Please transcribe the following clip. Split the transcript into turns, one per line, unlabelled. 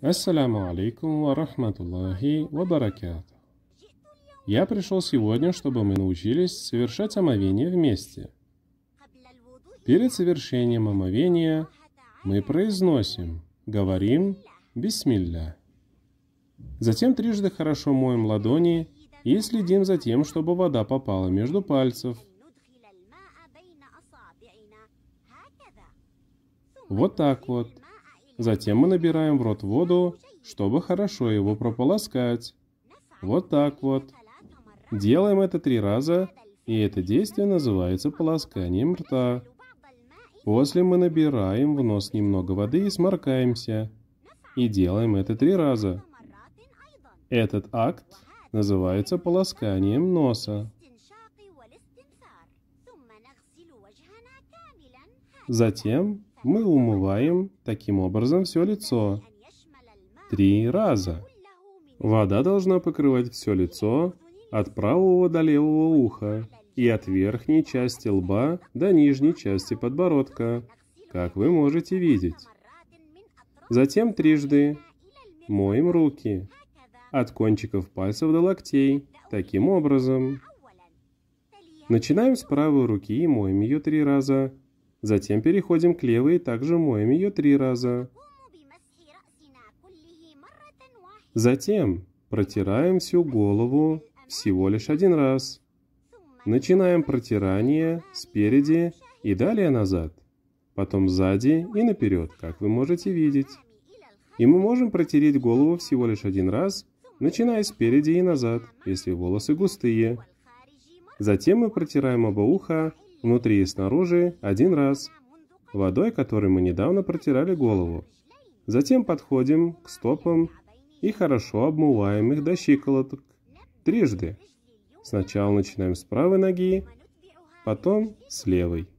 Ассаляму алейкум ва рахматуллахи ва баракату. Я пришел сегодня, чтобы мы научились совершать омовение вместе. Перед совершением омовения мы произносим, говорим «Бисмилля». Затем трижды хорошо моем ладони и следим за тем, чтобы вода попала между пальцев. Вот так вот. Затем мы набираем в рот воду, чтобы хорошо его прополоскать. Вот так вот. Делаем это три раза, и это действие называется полосканием рта. После мы набираем в нос немного воды и сморкаемся. И делаем это три раза. Этот акт называется полосканием носа. Затем мы умываем таким образом все лицо три раза. Вода должна покрывать все лицо от правого до левого уха и от верхней части лба до нижней части подбородка, как вы можете видеть. Затем трижды моем руки от кончиков пальцев до локтей, таким образом. Начинаем с правой руки и моем ее три раза, Затем переходим к левой и также моем ее три раза. Затем протираем всю голову всего лишь один раз. Начинаем протирание спереди и далее назад, потом сзади и наперед, как вы можете видеть. И мы можем протереть голову всего лишь один раз, начиная спереди и назад, если волосы густые. Затем мы протираем оба уха внутри и снаружи один раз, водой, которой мы недавно протирали голову. Затем подходим к стопам и хорошо обмываем их до щиколоток трижды. Сначала начинаем с правой ноги, потом с левой.